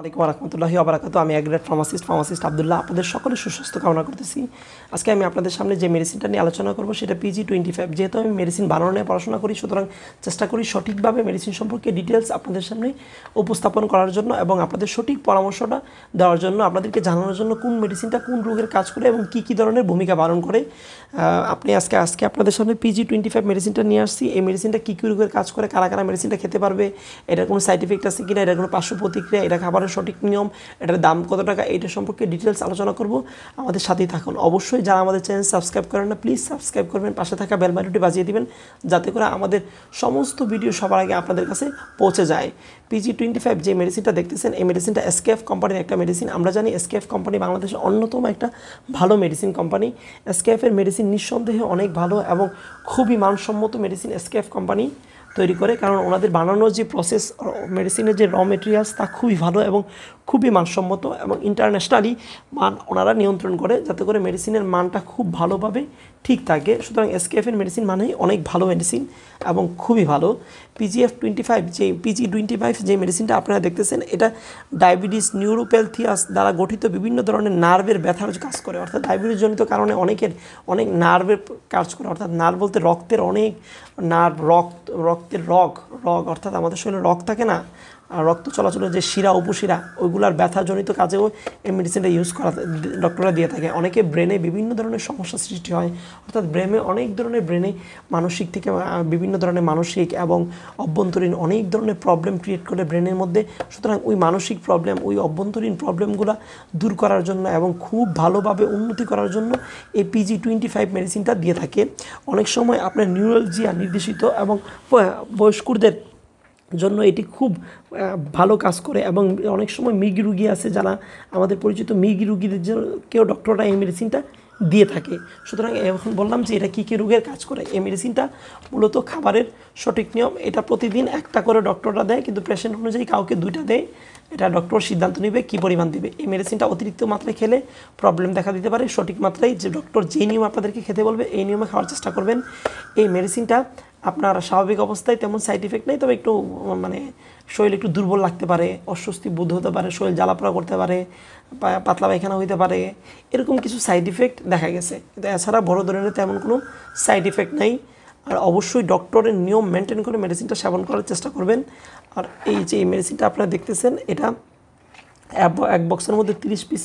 আলাইকুম রহমতুল্লাহি আবরাকাত আমি অ্যাগ্রেট ফার্মাসিস্ট ফার্মাসিস্ট আবদুল্লাহ আপনাদের সকলে সুস্বাস্থ্য কামনা করতেছি আজকে আমি আপনাদের সামনে যে মেডিসিনটা নিয়ে আলোচনা করবো সেটা পিজি টোয়েন্টি ফাইভ যেহেতু আমি মেডিসিন বানানো নিয়ে পড়াশোনা করি সুতরাং চেষ্টা করি সঠিকভাবে মেডিসিন সম্পর্কে ডিটেলস আপনাদের সামনে উপস্থাপন করার জন্য এবং আপনাদের সঠিক পরামর্শটা দেওয়ার জন্য আপনাদেরকে জানানোর জন্য কোন মেডিসিনটা কোন রোগের কাজ করে এবং কী কী ধরনের ভূমিকা পালন করে আপনি আজকে আজকে আপনাদের সামনে পিজি টোয়েন্টি ফাইভ মেডিসিনটা নিয়ে আসছি এই মেডিসিনটা কী কী রোগের কাজ করে কারা কারা মেডিসিনটা খেতে পারবে এটা কোনো সাইড এফেক্ট আছে কিনা এটা কোনো পার্শ্ব প্রতিক্রিয়া এটা খাবার ব্যবহারের সঠিক নিয়ম এটার দাম কত টাকা এটা সম্পর্কে ডিটেলস আলোচনা করব আমাদের সাথেই থাকুন অবশ্যই যারা আমাদের চ্যানেল সাবস্ক্রাইব করেন না প্লিজ সাবস্ক্রাইব করবেন পাশে থাকা বেল বাটনটি বাজিয়ে দিবেন যাতে করে আমাদের সমস্ত ভিডিও সবার আগে আপনাদের কাছে পৌঁছে যায় পিজি টোয়েন্টি ফাইভ যে মেডিসিনটা দেখতেছেন এই মেডিসিনটা এসকেএফ কোম্পানির একটা মেডিসিন আমরা জানি এসকেএফ কোম্পানি বাংলাদেশের অন্যতম একটা ভালো মেডিসিন কোম্পানি এসকেএফের মেডিসিন নিঃসন্দেহে অনেক ভালো এবং খুবই মানসম্মত মেডিসিন এসকেএফ কোম্পানি তৈরি করে কারণ ওনাদের বানানোর যে প্রসেস মেডিসিনের যে র মেটেরিয়ালস তা খুবই ভালো এবং খুবই মানসম্মত এবং ইন্টারন্যাশনালি মান ওনারা নিয়ন্ত্রণ করে যাতে করে মেডিসিনের মানটা খুব ভালোভাবে ঠিক থাকে সুতরাং এসকেএফের মেডিসিন মানেই অনেক ভালো মেডিসিন এবং খুবই ভালো পিজিএফ টোয়েন্টি ফাইভ যে পিজি টোয়েন্টি ফাইভ যে মেডিসিনটা আপনারা দেখতেছেন এটা ডায়াবেটিস নিউরোপ্যালথিয়াস দ্বারা গঠিত বিভিন্ন ধরনের নার্ভের ব্যথার কাজ করে অর্থাৎ ডায়াবেটিসজনিত কারণে অনেকের অনেক নার্ভের কাজ করে অর্থাৎ নার্ভ বলতে রক্তের অনেক নার্ভ রক্ত রক্ত রক্তের রগ রগ অর্থাৎ আমাদের শরীরে রগ থাকে না রক্ত চলাচলের যে শিরা উপশিরা ওইগুলার ব্যথাজনিত কাজেও এই মেডিসিনটা ইউজ করা ডক্টররা দিয়ে থাকে অনেকে ব্রেনে বিভিন্ন ধরনের সমস্যা সৃষ্টি হয় অর্থাৎ ব্রেনে অনেক ধরনের ব্রেনে মানসিক থেকে বিভিন্ন ধরনের মানসিক এবং অভ্যন্তরীণ অনেক ধরনের প্রবলেম ক্রিয়েট করে ব্রেনের মধ্যে সুতরাং ওই মানসিক প্রবলেম ওই অভ্যন্তরীণ প্রবলেমগুলো দূর করার জন্য এবং খুব ভালোভাবে উন্নতি করার জন্য এই পিজি টোয়েন্টি ফাইভ মেডিসিনটা দিয়ে থাকে অনেক সময় আপনার নিউরোলজিয়া নির্দেশিত এবং বয়স্কদের জন্য এটি খুব ভালো কাজ করে এবং অনেক সময় মৃগি রুগী আছে যারা আমাদের পরিচিত মৃগি রুগীদের জন্য কেউ ডক্টররা এই মেডিসিনটা দিয়ে থাকে সুতরাং এখন বললাম যে এটা কী কী রোগের কাজ করে এই মেডিসিনটা মূলত খাবারের সঠিক নিয়ম এটা প্রতিদিন একটা করে ডক্টররা দেয় কিন্তু পেশেন্ট অনুযায়ী কাউকে দুইটা দেয় এটা ডক্টর সিদ্ধান্ত নেবে কী পরিমাণ দেবে এই মেডিসিনটা অতিরিক্ত মাত্রায় খেলে প্রবলেম দেখা দিতে পারে সঠিক মাত্রায় যে ডক্টর যে নিয়ম আপনাদেরকে খেতে বলবে এই নিয়মে খাওয়ার চেষ্টা করবেন এই মেডিসিনটা আপনার স্বাভাবিক অবস্থায় তেমন সাইড ইফেক্ট নেই তবে একটু মানে শরীর একটু দুর্বল লাগতে পারে অস্বস্তি বোধ হতে পারে শরীর জ্বালাপড়া করতে পারে পাতলা পায়খানা হইতে পারে এরকম কিছু সাইড ইফেক্ট দেখা গেছে কিন্তু এছাড়া বড় ধরনের তেমন কোনো সাইড ইফেক্ট নেই আর অবশ্যই ডক্টরের নিয়ম মেনটেন করে মেডিসিনটা সেবন করার চেষ্টা করবেন আর এই যে এই মেডিসিনটা আপনারা দেখতেছেন এটা এক বক্সের মধ্যে তিরিশ পিস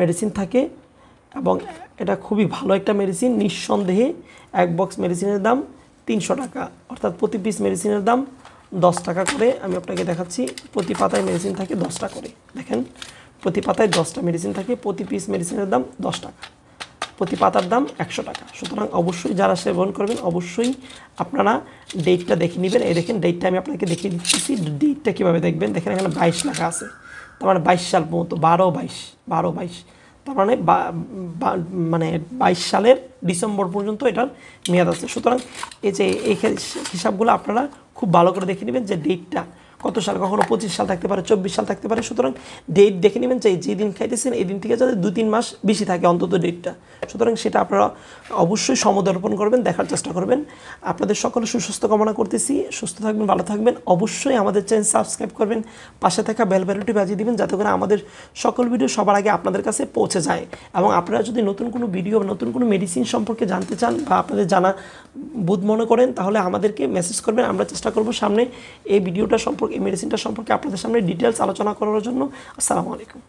মেডিসিন থাকে এবং এটা খুবই ভালো একটা মেডিসিন নিঃসন্দেহে এক বক্স মেডিসিনের দাম তিনশো টাকা অর্থাৎ প্রতি পিস মেডিসিনের দাম দশ টাকা করে আমি আপনাকে দেখাচ্ছি প্রতি পাতায় মেডিসিন থাকে দশটা করে দেখেন প্রতি পাতায় দশটা মেডিসিন থাকে প্রতি পিস মেডিসিনের দাম দশ টাকা প্রতি পাতার দাম একশো টাকা সুতরাং অবশ্যই যারা সেবন করবেন অবশ্যই আপনারা ডেটটা দেখে নেবেন এই দেখেন ডেটটা আমি আপনাকে দেখিয়ে দিচ্ছি ডেটটা কীভাবে দেখবেন দেখেন এখানে বাইশ লেখা আছে তার মানে বাইশ সাল পর্যন্ত বারো বাইশ বারো বাইশ তার মানে মানে বাইশ সালের ডিসেম্বর পর্যন্ত এটার মেয়াদ আছে সুতরাং এই যে এই হিসাবগুলো আপনারা খুব ভালো করে দেখে নেবেন যে ডেটটা কত সাল কখনো পঁচিশ সাল থাকতে পারে চব্বিশ সাল থাকতে পারে সুতরাং ডেট দেখে নেবেন চাই যে দিন খাইতেছেন এই দিন থেকে যাতে দু তিন মাস বেশি থাকে অন্তত ডেটটা সুতরাং সেটা আপনারা অবশ্যই সমদর্পণ করবেন দেখার চেষ্টা করবেন আপনাদের সকলে সুস্বাস্থ্য কামনা করতেছি সুস্থ থাকবেন ভালো থাকবেন অবশ্যই আমাদের চ্যানেল সাবস্ক্রাইব করবেন পাশে থাকা বেলবেলটি বাজিয়ে দিবেন যাতে করে আমাদের সকল ভিডিও সবার আগে আপনাদের কাছে পৌঁছে যায় এবং আপনারা যদি নতুন কোনো ভিডিও নতুন কোনো মেডিসিন সম্পর্কে জানতে চান বা আপনাদের জানা বোধ মনে করেন তাহলে আমাদেরকে মেসেজ করবেন আমরা চেষ্টা করব সামনে এই ভিডিওটা সম্পর্কে সম্পর্কে এই মেডিসিনটা সম্পর্কে আপনাদের সামনে ডিটেলস আলোচনা করার জন্য আসসালামু আলাইকুম